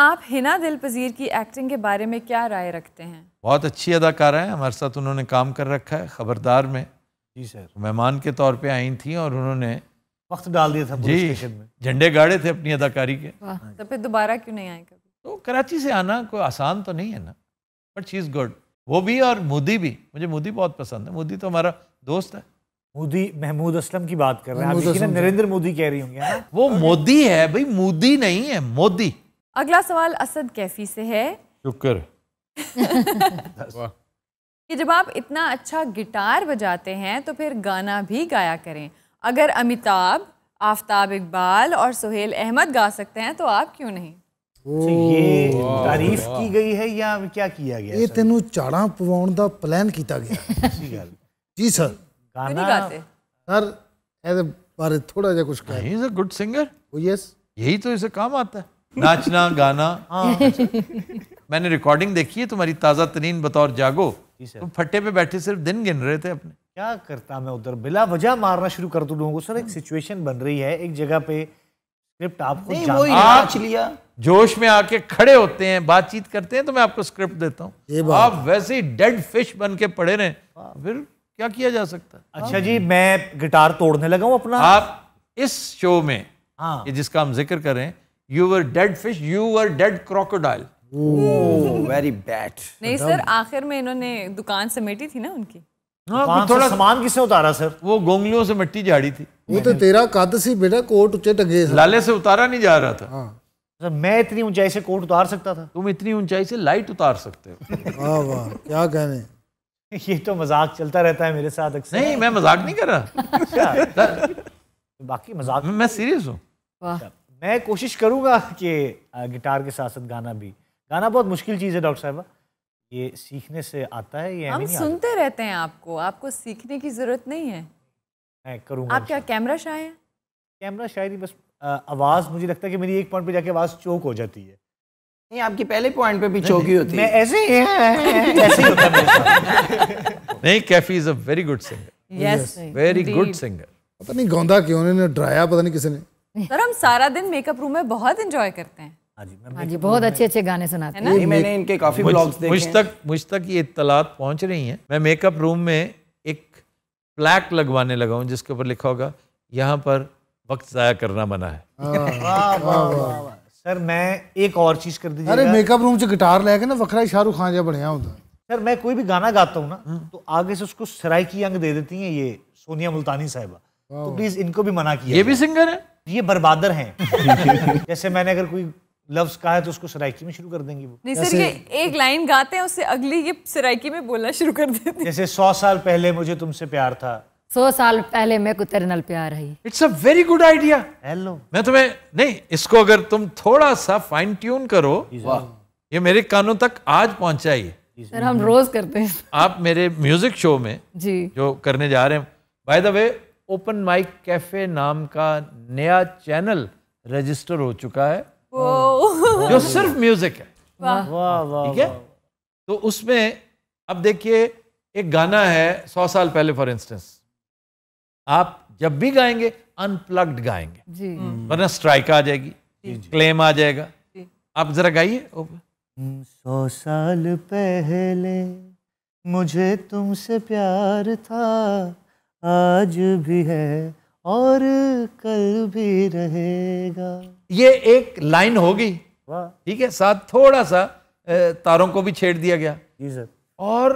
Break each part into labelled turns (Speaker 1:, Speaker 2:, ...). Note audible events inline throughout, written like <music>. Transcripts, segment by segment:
Speaker 1: आप हिना दिल पजीर की एक्टिंग के बारे में क्या राय रखते हैं
Speaker 2: बहुत अच्छी अदाकारा है हमारे साथ उन्होंने काम कर रखा है खबरदार में जी सर तो मेहमान के तौर पे आई थी और उन्होंने वक्त डाल दिया था जी झंडे गाड़े थे अपनी अदाकारी के
Speaker 1: तो फिर दोबारा क्यों नहीं आए
Speaker 2: कभी तो कराची से आना कोई आसान तो नहीं है ना बट शी इज़ गुड वो भी और मोदी भी मुझे मोदी बहुत पसंद है मोदी तो हमारा दोस्त है मोदी महमूद असलम की बात कर रहे हैं नरेंद्र मोदी कह रही होंगे वो मोदी है भाई मोदी नहीं है मोदी
Speaker 1: अगला सवाल असद कैफी से है
Speaker 2: शुक्र <laughs>
Speaker 1: कि जब आप इतना अच्छा गिटार बजाते हैं तो फिर गाना भी गाया करें अगर अमिताभ आफ्ताब इकबाल और सुहेल अहमद गा सकते हैं तो आप क्यों
Speaker 3: नहीं ये तारीफ की गई है या क्या किया गया ये तेन चाड़ा पवाण का प्लान किया गया <laughs> जी सर गाना सर बारे थोड़ा जा कुछ कहें गुड सिंगर यस oh, यही तो इसे काम आता है नाचना गाना हाँ। <laughs>
Speaker 2: मैंने रिकॉर्डिंग देखी है तुम्हारी ताज़ा तरीन बतौर जागो तुम
Speaker 4: फट्टे पे बैठे सिर्फ दिन गिन रहे थे अपने क्या करता मैं उधर बिला वजह मारना शुरू कर दू लोगों को सर एक सिचुएशन बन रही है एक जगह पे स्क्रिप्ट आपको लिया जोश में
Speaker 2: आके खड़े होते हैं बातचीत करते हैं तो मैं आपको स्क्रिप्ट देता हूँ आप वैसे ही डेड फिश बन के पड़े रहे फिर क्या किया जा सकता है अच्छा जी मैं गिटार तोड़ने लगा हूँ अपना आप इस शो में हाँ। जिसका हम जिक्र करें you were dead fish you were dead crocodile very bad नहीं सर
Speaker 1: आखिर में इन्होंने दुकान समेटी थी ना उनकी
Speaker 4: हाँ, थोड़ा
Speaker 2: सामान किसने उतारा सर वो गोंगलियों से मिट्टी झाड़ी थी वो तो
Speaker 3: तेरा बेटा कोट उच्चे टगे लाले से उतारा नहीं जा रहा था
Speaker 4: हाँ। सर मैं इतनी ऊंचाई से कोट उतार सकता था तुम इतनी ऊंचाई से लाइट उतार सकते
Speaker 3: हो वाह क्या कहने
Speaker 4: <laughs> ये तो मजाक चलता रहता है मेरे साथ अक्सर नहीं मैं मजाक नहीं कर रहा अच्छा। बाकी मजाक मैं सीरियस हूँ अच्छा। मैं कोशिश करूँगा कि गिटार के साथ साथ गाना भी गाना बहुत मुश्किल चीज़ है डॉक्टर साहबा ये सीखने से आता है ये हम सुनते
Speaker 1: आता? रहते हैं आपको आपको सीखने की ज़रूरत नहीं है मैं करूँगा आप क्या कैमरा शायद है कैमरा शायरी बस
Speaker 4: आवाज़ मुझे लगता है कि मेरी एक पॉइंट पे जाके आवाज़ चौक हो जाती है नहीं आपकी पहले पॉइंट पे भी चौकी होती है ऐसे ही
Speaker 3: ऐसे ही होता नहीं Kaifi is a very good singer yes very good singer पता नहीं गोंदा क्यों ने डराया पता नहीं किसी ने
Speaker 1: <laughs> सर हम सारा दिन मेकअप रूम में बहुत इंजॉय करते हैं हाँ जी हाँ बहुत अच्छे अच्छे गाने सुनाते हैं ना मैंने इनके
Speaker 2: काफी ब्लॉग्स देखे मुझ तक मुझ तक ये इतलात पहुंच रही हैं मैं मेकअप रूम में एक प्लैक लगवाने लगा हूँ जिसके ऊपर लिखा होगा यहाँ पर वक्त ज़ाया करना मना है
Speaker 3: <laughs>
Speaker 4: सर मैं एक और
Speaker 3: चीज़ कर दीजिए अरे मेकअप रूम से गिटार लेके ना वखरा शाहरुख खान जहाँ बढ़िया होता सर मैं कोई भी गाना गाता
Speaker 4: हूँ ना हाँ। तो आगे से उसको सराय की अंग दे देती हैं ये सोनिया मुल्तानी साहिबा तो प्लीज़ इनको भी मना किया ये भी सिंगर है ये बर्बादर हैं <laughs> जैसे मैंने अगर कोई लफ्ज कहा है तो उसको सराइकी में शुरू कर देंगे वो नहीं सर ये
Speaker 1: एक लाइन गाते हैं उससे अगली ये सराइकी में बोलना शुरू कर देते हैं
Speaker 4: जैसे सौ साल पहले मुझे तुमसे प्यार था
Speaker 1: सौ साल पहले मैं को तेरे प्यार है it's a very good idea
Speaker 4: hello मैं तुम्हें नहीं इसको अगर तुम थोड़ा सा फाइन ट्यून
Speaker 2: करो ये मेरे कानों तक आज पहुंचा ही
Speaker 4: सर हम रोज करते हैं
Speaker 2: आप मेरे म्यूजिक शो में जी जो करने जा रहे हैं by the way open mic cafe नाम का नया चैनल रजिस्टर हो चुका है जो सिर्फ म्यूजिक है ठीक है तो उसमें अब देखिए एक गाना है सौ साल पहले फॉर इंस्टेंस आप जब भी गाएंगे अनप्लग्ड गाएंगे हम्म। वरना स्ट्राइक आ जाएगी क्लेम आ जाएगा आप जरा गाइए
Speaker 4: सौ साल पहले मुझे तुमसे प्यार था आज भी है और कल भी रहेगा ये
Speaker 2: एक लाइन होगी ठीक है साथ थोड़ा सा तारों को भी छेड़ दिया गया
Speaker 4: जी सर और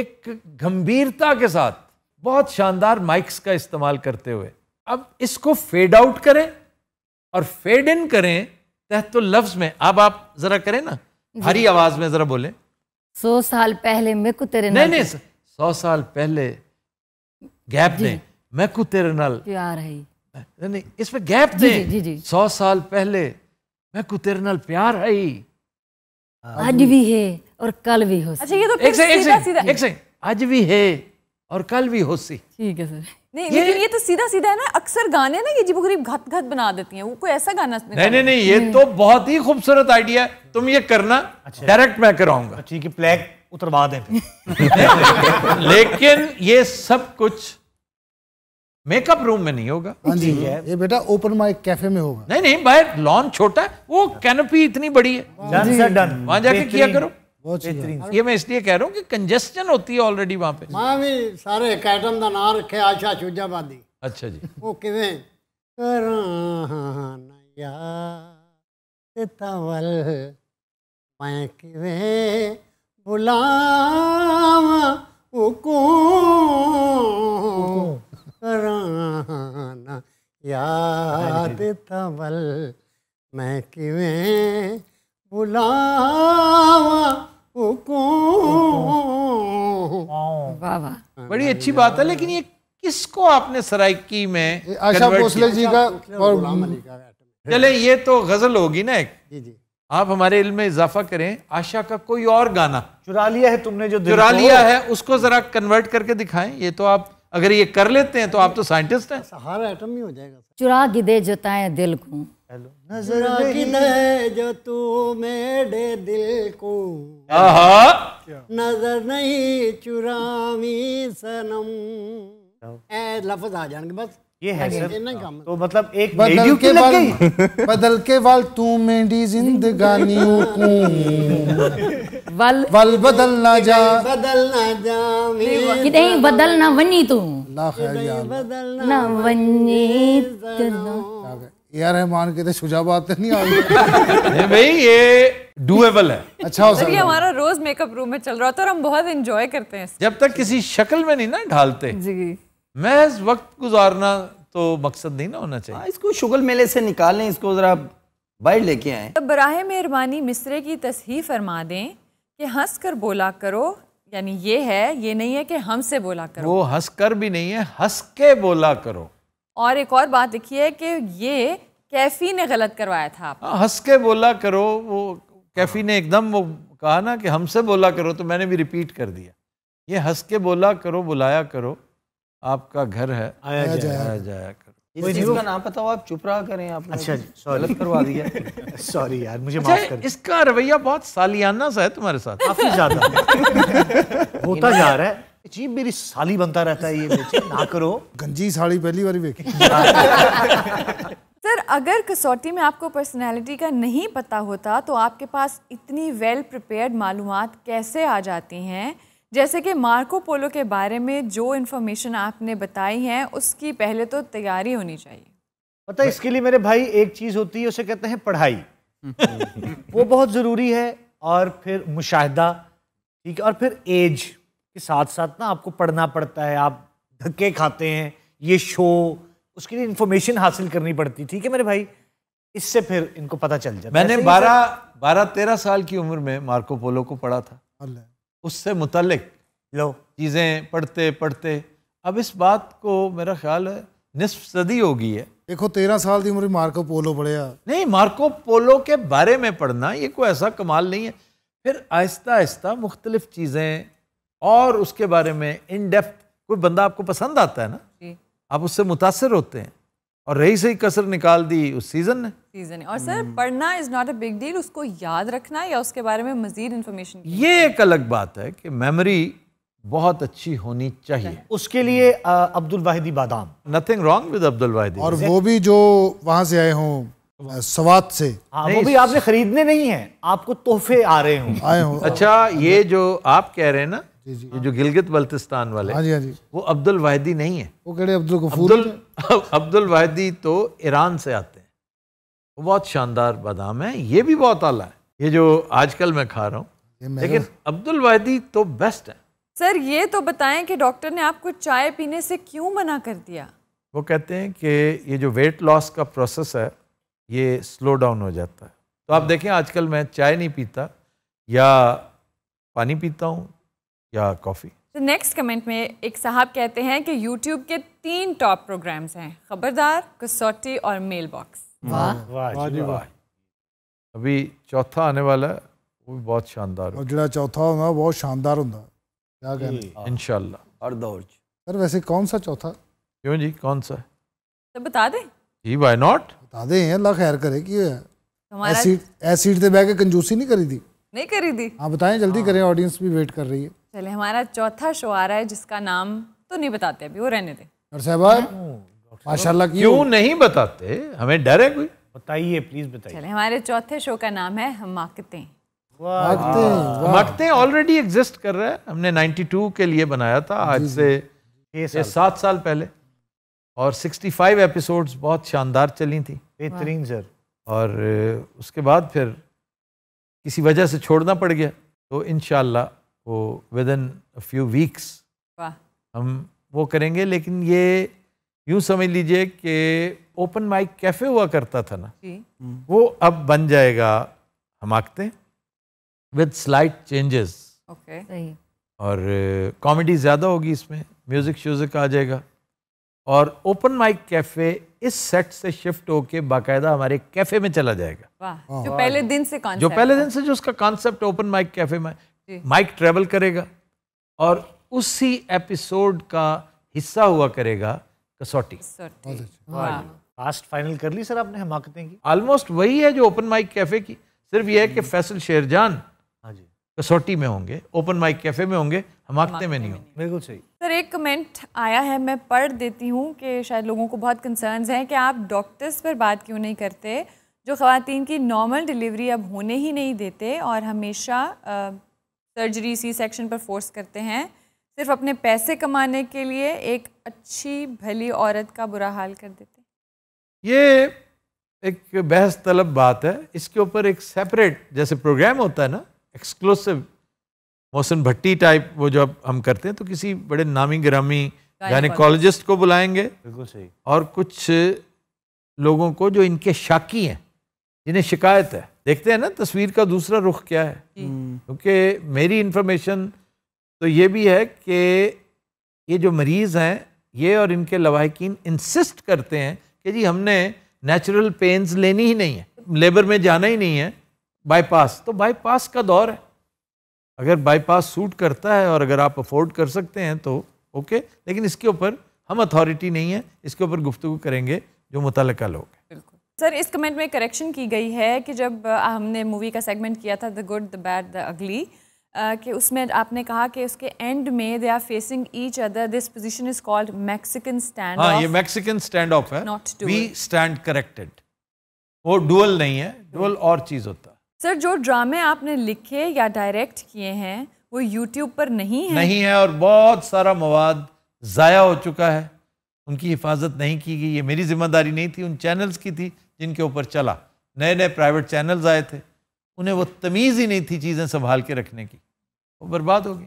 Speaker 2: एक गंभीरता के साथ बहुत शानदार माइक्स का इस्तेमाल करते हुए अब इसको फेड आउट करें और फेड इन करें तहतो लफ्ज में अब आप जरा करें ना भारी आवाज में जरा बोले
Speaker 1: सौ साल पहले मैं कुतरे नहीं नहीं
Speaker 2: सौ साल पहले गैप दे मैं को तेरे नाल प्यार है नहीं इस पे गैप दे जी, जी, सौ साल पहले मैं को तेरे नाल प्यार है हाँ। आज भी है और
Speaker 1: कल भी हो अच्छा ये तो एक सेकंड एक सीधा, सीधा, एक
Speaker 2: सेकंड आज भी है और कल भी हो सी ठीक है सर
Speaker 1: नहीं ये, ये तो सीधा सीधा है ना अक्सर गाने ना ये जीबो गरीब घत घत बना देती हैं वो कोई ऐसा गाना नहीं नहीं नहीं ये
Speaker 2: तो बहुत ही खूबसूरत आइडिया है तुम ये करना डायरेक्ट अच्छा। मैं कराऊंगा अच्छा, ठीक है प्लेग उतरवा दें <laughs> लेकिन ये सब कुछ मेकअप रूम में नहीं होगा हाँ ये
Speaker 3: बेटा ओपन माइक कैफे में होगा
Speaker 2: नहीं नहीं भाई लॉन छोटा है वो कैनोपी
Speaker 3: इतनी बड़ी है वहां जाके किया करो
Speaker 2: ये मैं इसलिए कह रहा हूँ कि कंजेस्टन
Speaker 3: होती है ऑलरेडी वहां पे मैं भी सारे कैटम का नाम रखे आशा बांधी अच्छा जी वो किवें कराया तवल मैं किवें उको कराना हाँ हाँ याद तबल मैं बुलावा उको हाँ
Speaker 2: बड़ी अच्छी बात है लेकिन ये किसको आपने सराइकी में आशा भोसले जी का और चले ये तो गजल होगी ना एक जी जी आप हमारे इल्म में इजाफा करें आशा का कोई और गाना
Speaker 4: चुरा लिया है तुमने जो चुरा लिया
Speaker 2: है उसको जरा कन्वर्ट करके दिखाएं ये तो आप अगर ये कर लेते हैं तो आप तो साइंटिस्ट हैं सहारा
Speaker 3: एटम ही हो जाएगा चुरा गिदे दे जोताए दिल को नजर गिदे जो तू मेरे दिल को नजर नहीं चुरावी सनम ए लफज आ जाएंगे बस ये है सर तो मतलब एक बदल के बाल <laughs> बदल के बाल तू मेरी जिंदगानियों को वल वल बदल ना जा
Speaker 1: बदल ना जा कि नहीं बदल ना वनी तू
Speaker 3: ना खैर यार
Speaker 1: बदल ना वनी
Speaker 3: यार रहमान के तो बात तो नहीं आ रही गई भाई ये डूएबल है अच्छा हो सकता ये
Speaker 1: हमारा रोज मेकअप रूम में चल रहा था और हम बहुत एंजॉय करते हैं
Speaker 2: जब तक किसी शक्ल में नहीं
Speaker 1: ना ढालते जी
Speaker 2: महज वक्त गुजारना तो मकसद नहीं ना होना चाहिए आ, हाँ, इसको शुगल मेले से निकालें इसको ज़रा बाहर लेके आए
Speaker 1: तो बर मेहरबानी मिसरे की तस्ही फरमा दें कि हंस कर बोला करो यानी ये है ये नहीं है कि हमसे बोला करो
Speaker 2: वो हंस कर भी नहीं है हंस के बोला करो
Speaker 1: और एक और बात लिखी है कि ये कैफी ने गलत करवाया था आप हाँ, हंस
Speaker 2: के बोला करो वो कैफी ने एकदम वो कहा ना कि हमसे बोला करो तो मैंने भी रिपीट कर दिया ये हंस के बोला करो बुलाया करो आपका घर है आया जाया, जाया, जाया, करो
Speaker 4: नाम पता हो आप चुप रहा करें आपने अच्छा करवा
Speaker 2: दिया सॉरी <laughs> यार मुझे अच्छा, माफ कर इसका रवैया बहुत सालियाना सा है तुम्हारे साथ काफी
Speaker 4: ज्यादा <laughs> होता जा रहा है जी मेरी साली बनता रहता है ये ना करो गंजी साड़ी पहली बार देखी <laughs>
Speaker 1: सर अगर कसौटी में आपको पर्सनैलिटी का नहीं पता होता तो आपके पास इतनी वेल प्रिपेयर्ड मालूम कैसे आ जाती हैं जैसे कि मार्को पोलो के बारे में जो इन्फॉर्मेशन आपने बताई है उसकी पहले तो तैयारी होनी चाहिए
Speaker 4: पता है इसके लिए मेरे भाई एक चीज़ होती है उसे कहते हैं पढ़ाई <laughs> वो बहुत ज़रूरी है और फिर मुशाहिदा ठीक है और फिर एज के साथ साथ ना आपको पढ़ना पड़ता है आप धक्के खाते हैं ये शो उसके लिए इन्फॉर्मेशन हासिल करनी पड़ती ठीक है मेरे भाई इससे फिर इनको पता चल जाता मैंने बारह
Speaker 2: बारह तेरह साल की उम्र में मार्को पोलो को पढ़ा था उससे मुतलक लो चीज़ें पढ़ते पढ़ते अब इस बात को मेरा ख्याल है निसफ सदी हो गई है
Speaker 3: देखो तेरह साल की उम्र मार्को पोलो पढ़िया नहीं मार्को पोलो के बारे
Speaker 2: में पढ़ना ये कोई ऐसा कमाल नहीं है फिर आहिस्ता आहिस्ता मुख्तलिफ चीज़ें और उसके बारे में इन डेप्थ कोई बंदा आपको पसंद आता है ना आप उससे मुतासर होते हैं और रही सही कसर निकाल दी उस सीजन ने
Speaker 1: सीजन और सर हम्म। पढ़ना is not a big deal उसको याद रखना या उसके बारे में मजीद इंफॉर्मेशन
Speaker 2: ये एक अलग बात है कि मेमोरी बहुत अच्छी होनी चाहिए उसके लिए अब्दुल वाहिदी बादाम nothing wrong with
Speaker 3: Abdul Wahidi और वो भी जो वहां से आए हो स्वाद से आ, हाँ, वो भी आपने खरीदने नहीं है
Speaker 4: आपको तोहफे आ
Speaker 2: रहे हो आए अच्छा ये जो आप कह रहे हैं ना जी जी ये हाँ। जो गिलगित बल्तिस्तान वाले हाँ जी हाँ जी वो अब्दुल वाहिदी नहीं है
Speaker 3: वो कहे अब्दुल गफूर
Speaker 2: अब्दुल अब्दुल वाहिदी तो ईरान से आते हैं वो बहुत शानदार बादाम है ये भी बहुत आला है ये जो आजकल मैं खा रहा हूँ लेकिन अब्दुल वाहिदी तो बेस्ट है
Speaker 1: सर ये तो बताएं कि डॉक्टर ने आपको चाय पीने से क्यों मना कर दिया
Speaker 2: वो कहते हैं कि ये जो वेट लॉस का प्रोसेस है ये स्लो डाउन हो जाता है तो आप देखें आजकल मैं चाय नहीं पीता या पानी पीता हूँ या कॉफ़ी
Speaker 1: तो नेक्स्ट कमेंट में एक साहब कहते हैं कि यूट्यूब के तीन टॉप प्रोग्राम्स हैं खबरदार कसौटी और मेल बॉक्स
Speaker 2: अभी चौथा आने वाला वो भी बहुत शानदार और
Speaker 3: जो चौथा होगा बहुत शानदार होगा क्या कहें हाँ।
Speaker 2: इनशाला हर दौर
Speaker 3: सर वैसे कौन सा चौथा
Speaker 2: क्यों जी कौन सा
Speaker 1: तो बता दें
Speaker 3: जी बाय नॉट बता दें अल्लाह खैर करे कि एसिड एसिड से बह के कंजूसी नहीं करी थी नहीं करी थी हाँ बताएं जल्दी हाँ। करें ऑडियंस भी वेट कर रही है
Speaker 1: चले हमारा चौथा शो आ रहा है जिसका नाम तो नहीं बताते अभी वो रहने दे
Speaker 2: माशाल्लाह क्यों नहीं बताते हमें डर है कोई बताइए प्लीज बताइए चले
Speaker 1: हमारे चौथे शो का नाम है हम मांगते
Speaker 2: मकते ऑलरेडी एग्जिस्ट कर रहा है हमने 92 के लिए बनाया था आज से सात साल पहले और 65 एपिसोड्स बहुत शानदार चली थी बेहतरीन सर और उसके बाद फिर किसी वजह से छोड़ना पड़ गया तो इनशाला वो विद इन फ्यू वीक्स हम वो करेंगे लेकिन ये यूं समझ लीजिए कि ओपन माइक कैफ़े हुआ करता था ना हम्म। वो अब बन जाएगा हम आखते विद स्लाइट चेंजेस ओके और कॉमेडी ज़्यादा होगी इसमें म्यूज़िक श्यूज़िक आ जाएगा और ओपन माइक कैफ़े इस सेट से शिफ्ट होके बाकायदा हमारे कैफ़े में चला जाएगा
Speaker 1: हाँ। जो पहले दिन से जो पहले दिन से
Speaker 2: जो उसका कॉन्सेप्ट ओपन माइक कैफ़े में माइक ट्रेवल करेगा और उसी एपिसोड का हिस्सा हुआ करेगा कसौटी
Speaker 4: लास्ट अच्छा।
Speaker 2: फाइनल कर ली सर आपने हमाकतें की ऑलमोस्ट वही है जो ओपन माइक कैफे की सिर्फ ये है कि हम्म। फैसल शेरजान हाँ कसौटी में होंगे ओपन माइक कैफे में होंगे हमाकते में नहीं होंगे
Speaker 4: बिल्कुल सही
Speaker 1: सर एक कमेंट आया है मैं पढ़ देती हूँ कि शायद लोगों को बहुत कंसर्न हैं कि आप डॉक्टर्स पर बात क्यों नहीं करते जो खातन की नॉर्मल डिलीवरी अब होने ही नहीं देते और हमेशा सर्जरी सी सेक्शन पर फोर्स करते हैं सिर्फ अपने पैसे कमाने के लिए एक अच्छी भली औरत का बुरा हाल कर देते
Speaker 2: ये एक बहस तलब बात है इसके ऊपर एक सेपरेट जैसे प्रोग्राम होता है ना एक्सक्लूसिव मोहसिन भट्टी टाइप वो जो हम करते हैं तो किसी बड़े नामी ग्रामी गायनिकोलॉजिस्ट को बुलाएंगे बिल्कुल सही और कुछ लोगों को जो इनके शाकी हैं जिन्हें शिकायत है देखते हैं ना तस्वीर का दूसरा रुख क्या है हम्म। क्योंकि मेरी इन्फॉर्मेशन तो ये भी है कि ये जो मरीज़ हैं ये और इनके लवाकिन इंसिस्ट करते हैं कि जी हमने नेचुरल पेंस लेनी ही नहीं है लेबर में जाना ही नहीं है बाईपास तो बाईपास का दौर है अगर बाईपास सूट करता है और अगर आप अफोर्ड कर सकते हैं तो ओके लेकिन इसके ऊपर हम अथॉरिटी नहीं है इसके ऊपर गुफ्तु करेंगे जो मुतल लोग
Speaker 1: सर इस कमेंट में करेक्शन की गई है कि जब हमने मूवी का सेगमेंट किया था the good the bad the ugly कि उसमें आपने कहा कि उसके एंड में they are facing each other this position is called Mexican stand हाँ ये
Speaker 2: मैक्सिकन स्टैंड ऑफ है वी स्टैंड करेक्टेड वो डुअल नहीं है डुअल और चीज़ होता है
Speaker 1: सर जो ड्रामे आपने लिखे या डायरेक्ट किए हैं वो यूट्यूब पर नहीं है नहीं है
Speaker 2: और बहुत सारा मवाद ज़ाया हो चुका है उनकी हिफाजत नहीं की गई ये मेरी जिम्मेदारी नहीं थी उन चैनल्स की थी जिनके ऊपर चला नए नए प्राइवेट चैनल्स आए थे उन्हें वो तमीज़ ही नहीं थी चीज़ें संभाल के रखने की वो बर्बाद हो गई